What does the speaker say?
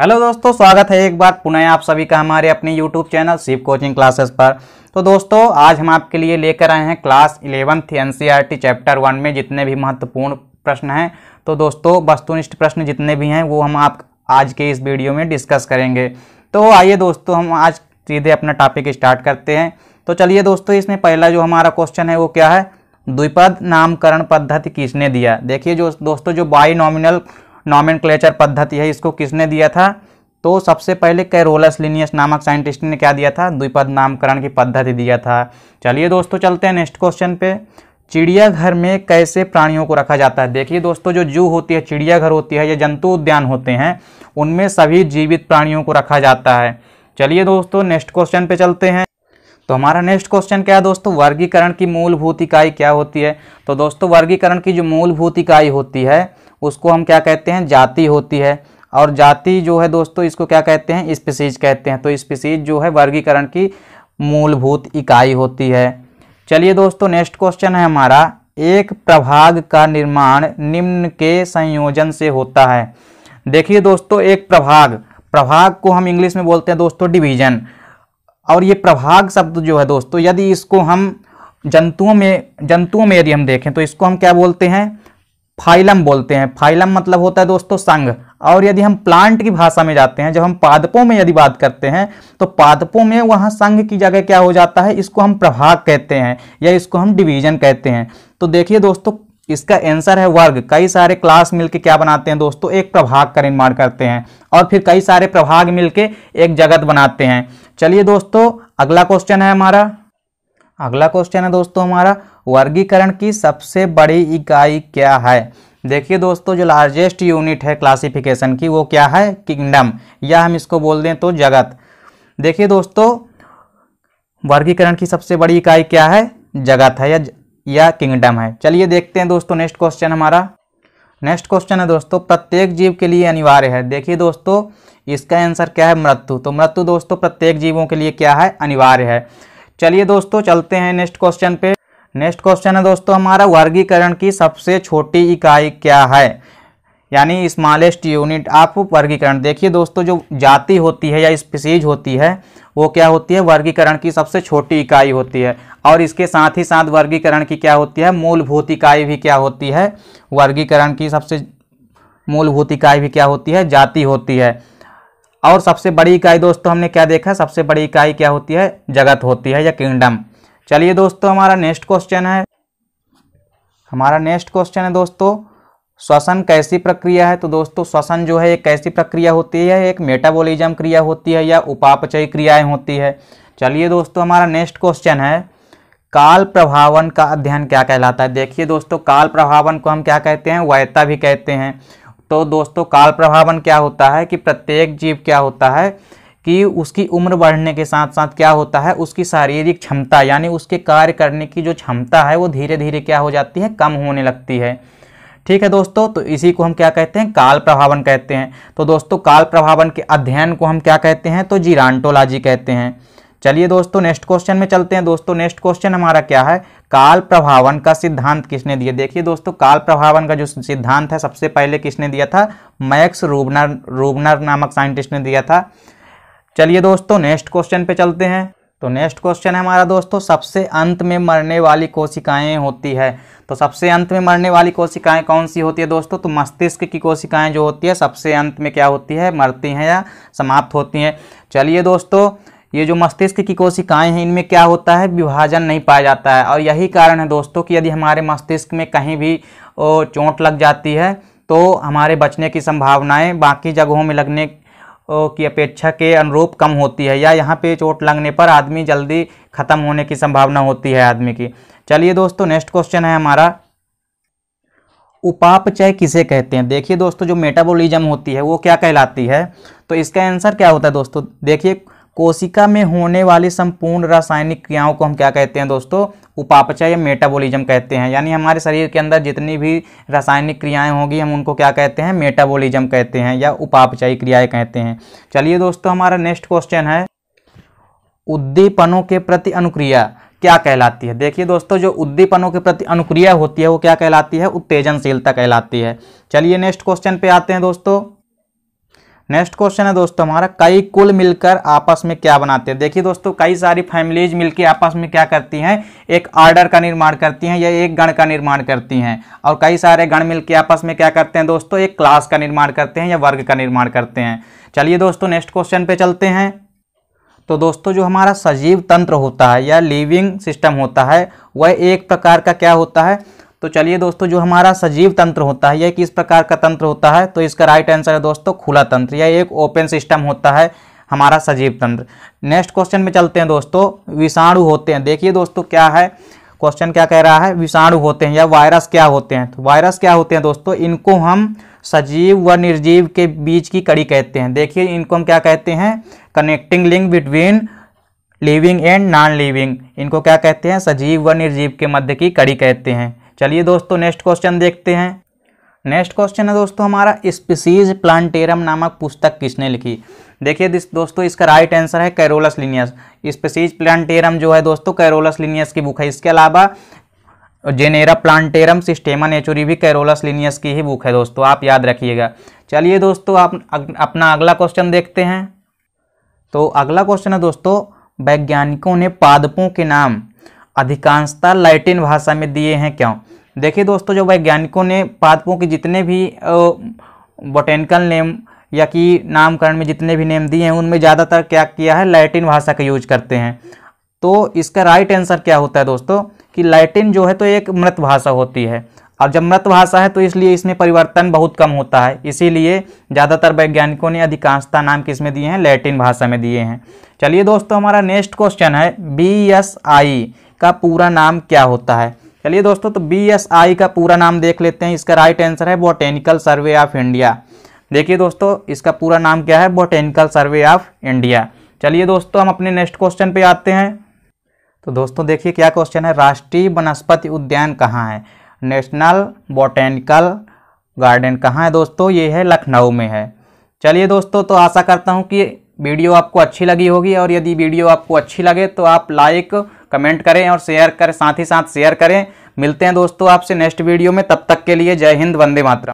hello दोस्तों स्वागत है एक बार पुनः आप सभी का हमारे अपने YouTube channel Shiv coaching classes पर तो दोस्तों आज हम आपके लिए लेकर आए हैं क्लास इलेवंथ एन e चैप्टर वन में जितने भी महत्वपूर्ण प्रश्न हैं तो दोस्तों वस्तुनिष्ठ प्रश्न जितने भी हैं वो हम आप आज के इस वीडियो में डिस्कस करेंगे तो आइए दोस्तों हम आज सीधे अपना टॉपिक स्टार्ट करते हैं तो चलिए दोस्तों इसमें पहला जो हमारा क्वेश्चन है वो क्या है द्विपद नामकरण पद्धति किसने दिया देखिए जो दोस्तों जो बाई नॉमिनल नॉमिन पद्धति है इसको किसने दिया था तो सबसे पहले कैरोलस लिनियस नामक साइंटिस्ट ने क्या दिया था द्विपद नामकरण की पद्धति दिया था चलिए दोस्तों चलते हैं नेक्स्ट क्वेश्चन पे चिड़ियाघर में कैसे प्राणियों को रखा जाता है देखिए दोस्तों जो जू होती है चिड़ियाघर होती है या जंतु उद्यान होते हैं उनमें सभी जीवित प्राणियों को रखा जाता है चलिए दोस्तों नेक्स्ट क्वेश्चन पे चलते हैं तो हमारा नेक्स्ट क्वेश्चन क्या है दोस्तों वर्गीकरण की मूलभूत इकाई क्या होती है तो दोस्तों वर्गीकरण की जो मूलभूत इकाई होती है उसको हम क्या कहते हैं जाति होती है और जाति जो है दोस्तों इसको क्या कहते हैं स्पीसीज कहते हैं तो स्पीसीज जो है वर्गीकरण की मूलभूत इकाई होती है चलिए दोस्तों नेक्स्ट क्वेश्चन है हमारा एक प्रभाग का निर्माण निम्न के संयोजन से होता है देखिए दोस्तों एक प्रभाग प्रभाग को हम इंग्लिश में बोलते हैं दोस्तों डिवीजन और ये प्रभाग शब्द जो है दोस्तों यदि इसको हम जंतुओं में जंतुओं में यदि हम देखें तो इसको हम क्या बोलते हैं फाइलम बोलते हैं फाइलम मतलब होता है दोस्तों संघ और यदि हम प्लांट की भाषा में जाते हैं जब हम पादपों में यदि बात करते हैं तो पादपों में वहाँ संघ की जगह क्या हो जाता है इसको हम प्रभाग कहते हैं या इसको हम डिवीजन कहते हैं तो देखिए दोस्तों इसका आंसर है वर्ग कई सारे क्लास मिलके क्या बनाते हैं दोस्तों एक प्रभाग का निर्माण करते हैं और फिर कई सारे प्रभाग मिलके एक जगत बनाते हैं चलिए दोस्तों अगला क्वेश्चन है हमारा अगला क्वेश्चन है दोस्तों हमारा वर्गीकरण की सबसे बड़ी इकाई क्या है देखिए दोस्तों जो लार्जेस्ट यूनिट है क्लासिफिकेशन की वो क्या है किंगडम या हम इसको बोल दें तो जगत देखिए दोस्तों वर्गीकरण की सबसे बड़ी इकाई क्या है जगत है या या किंगडम है चलिए देखते हैं दोस्तों नेक्स्ट क्वेश्चन हमारा नेक्स्ट क्वेश्चन है दोस्तों प्रत्येक जीव के लिए अनिवार्य है देखिए दोस्तों इसका आंसर क्या है मृत्यु तो मृत्यु दोस्तों प्रत्येक जीवों के लिए क्या है अनिवार्य है चलिए दोस्तों चलते हैं नेक्स्ट क्वेश्चन पे नेक्स्ट क्वेश्चन है दोस्तों हमारा वर्गीकरण की सबसे छोटी इकाई क्या है यानी स्मॉलेस्ट यूनिट आप वर्गीकरण देखिए दोस्तों जो जाति होती है या स्पीसीज होती है वो क्या होती है वर्गीकरण की सबसे छोटी इकाई होती है और इसके साथ ही साथ वर्गीकरण की क्या होती है मूलभूत इकाई भी क्या होती है वर्गीकरण की सबसे मूलभूत इकाई भी क्या होती है जाति होती है और सबसे बड़ी इकाई दोस्तों हमने क्या देखा है सबसे बड़ी इकाई क्या होती है जगत होती है या किंगडम चलिए दोस्तों हमारा नेक्स्ट क्वेश्चन है हमारा नेक्स्ट क्वेश्चन है दोस्तों श्वसन कैसी प्रक्रिया है तो दोस्तों श्वसन जो है एक कैसी प्रक्रिया होती है एक मेटाबॉलिज्म क्रिया होती है या उपापचय क्रियाएं होती है चलिए दोस्तों हमारा नेक्स्ट क्वेश्चन है काल प्रभावन का अध्ययन क्या कहलाता है देखिए दोस्तों काल प्रभावन को हम क्या कहते हैं वायता भी कहते हैं तो दोस्तों काल प्रभावन क्या होता है कि प्रत्येक जीव क्या होता है कि उसकी उम्र बढ़ने के साथ साथ क्या होता है उसकी शारीरिक क्षमता यानी उसके कार्य करने की जो क्षमता है वो धीरे धीरे क्या हो जाती है कम होने लगती है ठीक है दोस्तों तो इसी को हम क्या कहते हैं काल प्रभावन कहते हैं तो दोस्तों काल प्रभावन के अध्ययन को हम क्या कहते हैं तो जीरांटोलॉजी कहते हैं चलिए दोस्तों नेक्स्ट क्वेश्चन में चलते हैं दोस्तों नेक्स्ट क्वेश्चन हमारा क्या है काल प्रभावन का सिद्धांत किसने दिया देखिए दोस्तों काल प्रभावन का जो सिद्धांत है सबसे पहले किसने दिया था मैक्स रूबनर रूबनर नामक साइंटिस्ट ने दिया था चलिए दोस्तों नेक्स्ट क्वेश्चन पे चलते हैं तो नेक्स्ट क्वेश्चन है हमारा दोस्तों सबसे अंत में मरने वाली कोशिकाएं होती है तो सबसे अंत में मरने वाली कोशिकाएं कौन सी होती है दोस्तों तो मस्तिष्क की कोशिकाएं जो होती है सबसे अंत में क्या होती है मरती हैं या समाप्त होती हैं चलिए दोस्तों ये जो मस्तिष्क की कोशिकाएं हैं इनमें क्या होता है विभाजन नहीं पाया जाता है और यही कारण है दोस्तों कि यदि हमारे मस्तिष्क में कहीं भी चोट लग जाती है तो हमारे बचने की संभावनाएं बाकी जगहों में लगने की अपेक्षा के अनुरूप कम होती है या यहाँ पे चोट लगने पर आदमी जल्दी ख़त्म होने की संभावना होती है आदमी की चलिए दोस्तों नेक्स्ट क्वेश्चन है हमारा उपापचय किसे कहते हैं देखिए दोस्तों जो मेटाबोलिज्म होती है वो क्या कहलाती है तो इसका आंसर क्या होता है दोस्तों देखिए कोशिका में होने वाली संपूर्ण रासायनिक क्रियाओं को हम क्या कहते हैं दोस्तों उपापचय या मेटाबॉलिज्म कहते हैं यानी हमारे शरीर के अंदर जितनी भी रासायनिक क्रियाएं होंगी हम उनको क्या कहते हैं मेटाबॉलिज्म कहते हैं या उपापचयी क्रियाएं कहते हैं चलिए दोस्तों हमारा नेक्स्ट क्वेश्चन है उद्दीपनों के प्रति अनुक्रिया क्या कहलाती है देखिए दोस्तों जो उद्दीपनों के प्रति अनुक्रिया होती है वो क्या कहलाती है उत्तेजनशीलता कहलाती है चलिए नेक्स्ट क्वेश्चन पे आते हैं दोस्तों नेक्स्ट क्वेश्चन है दोस्तों हमारा कई कुल मिलकर आपस में क्या बनाते हैं देखिए दोस्तों कई सारी फैमिलीज मिलकर आपस में क्या करती हैं एक आर्डर का निर्माण करती हैं या एक गण का निर्माण करती हैं और कई सारे गण मिलकर आपस में क्या करते हैं दोस्तों एक क्लास का निर्माण करते हैं या वर्ग का निर्माण करते हैं चलिए दोस्तों नेक्स्ट क्वेश्चन पे चलते हैं तो दोस्तों जो हमारा सजीव तंत्र होता है या लिविंग सिस्टम होता है वह एक प्रकार का क्या होता है तो चलिए दोस्तों जो हमारा सजीव तंत्र होता है यह किस प्रकार का तंत्र होता है तो इसका राइट आंसर है दोस्तों खुला तंत्र यह एक ओपन सिस्टम होता है हमारा सजीव तंत्र नेक्स्ट क्वेश्चन में चलते हैं दोस्तों विषाणु होते हैं देखिए दोस्तों क्या है क्वेश्चन क्या कह रहा है विषाणु होते हैं या वायरस क्या होते हैं तो वायरस क्या होते हैं दोस्तों इनको हम सजीव व निर्जीव के बीच की कड़ी कहते हैं देखिए इनको हम क्या कहते हैं connecting link between living and non living इनको क्या कहते हैं सजीव व निर्जीव के मध्य की कड़ी कहते हैं चलिए दोस्तों नेक्स्ट क्वेश्चन देखते हैं नेक्स्ट क्वेश्चन है दोस्तों हमारा स्पीसीज प्लांटेरम नामक पुस्तक किसने लिखी देखिए दिस दोस्तों इसका राइट आंसर है कैरोलस लिनियस स्पीसीज प्लांटेरम जो है दोस्तों कैरोलस लिनियस की बुक है इसके अलावा जेनेरा प्लांटेरम सिस्टेमा नेचुरी भी कैरोलस लिनियस की ही बुक है दोस्तों आप याद रखिएगा चलिए दोस्तों आप अपना अगला क्वेश्चन देखते हैं तो अगला क्वेश्चन है दोस्तों वैज्ञानिकों ने पादपों के नाम अधिकांशता लैटिन भाषा में दिए हैं क्यों देखिए दोस्तों जो वैज्ञानिकों ने पादपों के जितने भी बोटेनिकल नेम या कि नामकरण में जितने भी नेम दिए हैं उनमें ज़्यादातर क्या किया है लैटिन भाषा का यूज करते हैं तो इसका राइट आंसर क्या होता है दोस्तों कि लैटिन जो है तो एक मृत भाषा होती है और जब मृत भाषा है तो इसलिए इसमें परिवर्तन बहुत कम होता है इसीलिए ज़्यादातर वैज्ञानिकों ने अधिकांशता नाम किस में दिए हैं लैटिन भाषा में दिए हैं चलिए दोस्तों हमारा नेक्स्ट क्वेश्चन है बी एस आई का पूरा नाम क्या होता है चलिए दोस्तों तो बी का पूरा नाम देख लेते हैं इसका राइट आंसर है बोटेनिकल सर्वे ऑफ इंडिया देखिए दोस्तों इसका पूरा नाम क्या है बोटेनिकल सर्वे ऑफ इंडिया चलिए दोस्तों हम अपने नेक्स्ट क्वेश्चन पे आते हैं तो दोस्तों देखिए क्या क्वेश्चन है राष्ट्रीय वनस्पति उद्यान कहाँ है नेशनल बोटेनिकल गार्डन कहाँ है दोस्तों ये है लखनऊ में है चलिए दोस्तों तो आशा करता हूँ कि वीडियो आपको अच्छी लगी होगी और यदि वीडियो आपको अच्छी लगे तो आप लाइक कमेंट करें और शेयर करें साथ ही साथ शेयर करें मिलते हैं दोस्तों आपसे नेक्स्ट वीडियो में तब तक के लिए जय हिंद वंदे मातरम